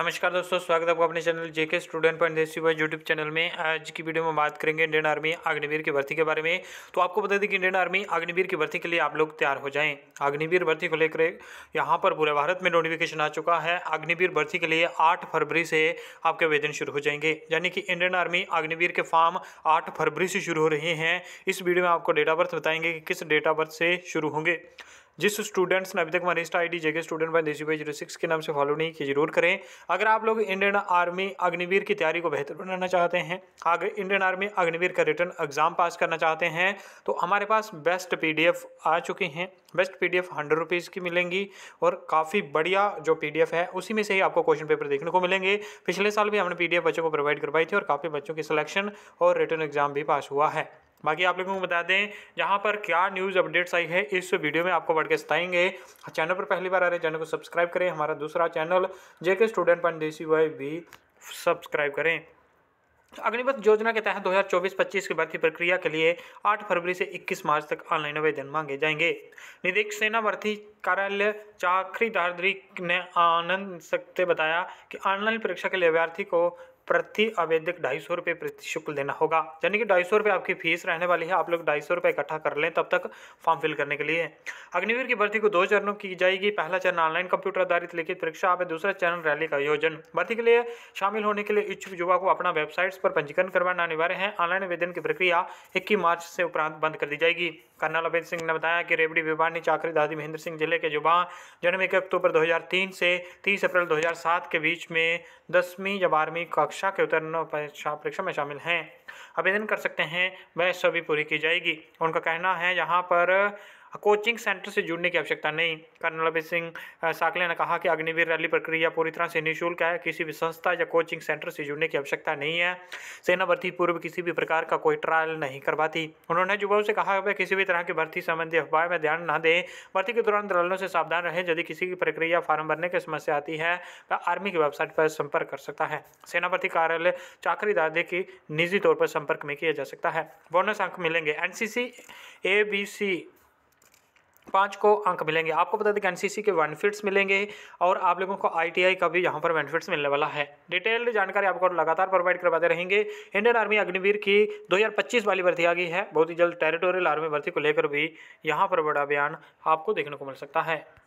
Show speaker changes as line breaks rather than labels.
नमस्कार दोस्तों स्वागत है आपका अपने चैनल जेके स्टूडेंट पॉइंट देसी भाई यूट्यूब चैनल में आज की वीडियो में बात करेंगे इंडियन आर्मी अग्निवीर की भर्ती के बारे में तो आपको बता दें कि इंडियन आर्मी अग्निवीर की भर्ती के लिए आप लोग तैयार हो जाएं अग्निवीर भर्ती को लेकर यहाँ पर पूरे भारत में नोटिफिकेशन आ चुका है अग्निवीर भर्ती के लिए आठ फरवरी से आपके आवेदन शुरू हो जाएंगे यानी कि इंडियन आर्मी अग्निवीर के फॉर्म आठ फरवरी से शुरू हो रहे हैं इस वीडियो में आपको डेट ऑफ बर्थ बताएंगे कि किस डेट ऑफ बर्थ से शुरू होंगे जिस स्टूडेंट्स ने अभी तक हमारे insta I D JK student by Desi zero six के नाम से फॉलो नहीं की जरूर करें अगर आप लोग इंडियन आर्मी अग्निवीर की तैयारी को बेहतर बनाना चाहते हैं अगर इंडियन आर्मी अग्निवीर का रिटर्न एग्जाम पास करना चाहते हैं तो हमारे पास बेस्ट पी आ चुकी हैं best P D F hundred rupees की मिलेंगी और काफ़ी बढ़िया जो पी डी एफ है उसी में से ही आपको क्वेश्चन पेपर देखने को मिलेंगे पिछले साल भी हमने पी डी एफ बच्चों को प्रोवाइड करवाई थी और काफ़ी बच्चों की सिलेक्शन और रिटर्न एग्जाम भी पास हुआ है बाकी आप लोगों को बता दें यहाँ पर क्या न्यूज़ अपडेट्स आई है इस वीडियो में आपको बढ़ के सताएंगे चैनल पर पहली बार आ रहे हैं चैनल को सब्सक्राइब करें हमारा दूसरा channel JK student point Desi Y भी सब्सक्राइब करें अग्निपथ योजना के तहत 2024-25 की भर्ती प्रक्रिया के लिए 8 फरवरी से 21 मार्च तक ऑनलाइन आवेदन मांगे जाएंगे निदेश सेना भर्ती कार्यालय चाखरी दारद्री ने आनंद सकते बताया कि ऑनलाइन परीक्षा के लिए अभ्यर्थी को प्रति आवेदक ढाई सौ रुपये प्रति देना होगा यानी कि ढाई सौ रुपये आपकी फीस रहने वाली है आप लोग ढाई सौ रुपये इकट्ठा कर लें तब तक फॉर्म फिल करने के लिए अग्निवीर की भर्ती को दो चरणों की जाएगी पहला चरण ऑनलाइन कंप्यूटर आधारित लिखित परीक्षा आप दूसरा चरण रैली का आयोजन भर्ती के लिए शामिल होने के लिए इच्छुक युवा को अपना वेबसाइट्स पर पंजीकरण करवाना अनिवार्य है ऑनलाइन आवेदन की प्रक्रिया इक्कीस मार्च से उपरांत बंद कर दी जाएगी कर्नल अभेन्द्र सिंह ने बताया कि रेबड़ी विभाग ने चाकरी दादी महेंद्र सिंह जिले के युवा जन्म एक अक्टूबर दो से तीस अप्रैल दो के बीच में दसवीं या बारहवीं कक्षा परीक्षा के उत्तर परीक्षा परीक्षा में शामिल हैं आवेदन कर सकते हैं वह सभी पूरी की जाएगी उनका कहना है यहाँ पर कोचिंग सेंटर से जुड़ने की आवश्यकता नहीं कर्नल अभय सिंह साकले ने कहा कि अग्निवीर रैली प्रक्रिया पूरी तरह से निःशुल्क है किसी भी संस्था या कोचिंग सेंटर से जुड़ने की आवश्यकता नहीं है सेना भर्ती पूर्व किसी भी प्रकार का कोई ट्रायल नहीं करवाती उन्होंने युवाओं से कहा वह किसी भी तरह की भर्ती संबंधी अफवाह में ध्यान न दें भर्ती के दौरान दलों से सावधान रहें यदि किसी की प्रक्रिया फॉर्म भरने की समस्या आती है वह आर्मी की वेबसाइट पर संपर्क कर सकता है सेना भर्ती कार्यालय चाकरी दादे की निजी तौर पर संपर्क में किया जा सकता है बोनस अंक मिलेंगे N C A B C पाँच को अंक मिलेंगे आपको बता दें कि एनसीसी के बेनिफिट्स मिलेंगे और आप लोगों को आईटीआई का भी यहाँ पर बेनिफिट्स मिलने वाला है डिटेल्ड जानकारी आपको लगातार प्रोवाइड करवाते रहेंगे इंडियन आर्मी अग्निवीर की 2025 वाली भर्ती आ गई है बहुत ही जल्द टेरिटोरियल आर्मी भर्ती को लेकर भी यहाँ पर बड़ा बयान आपको देखने को मिल सकता है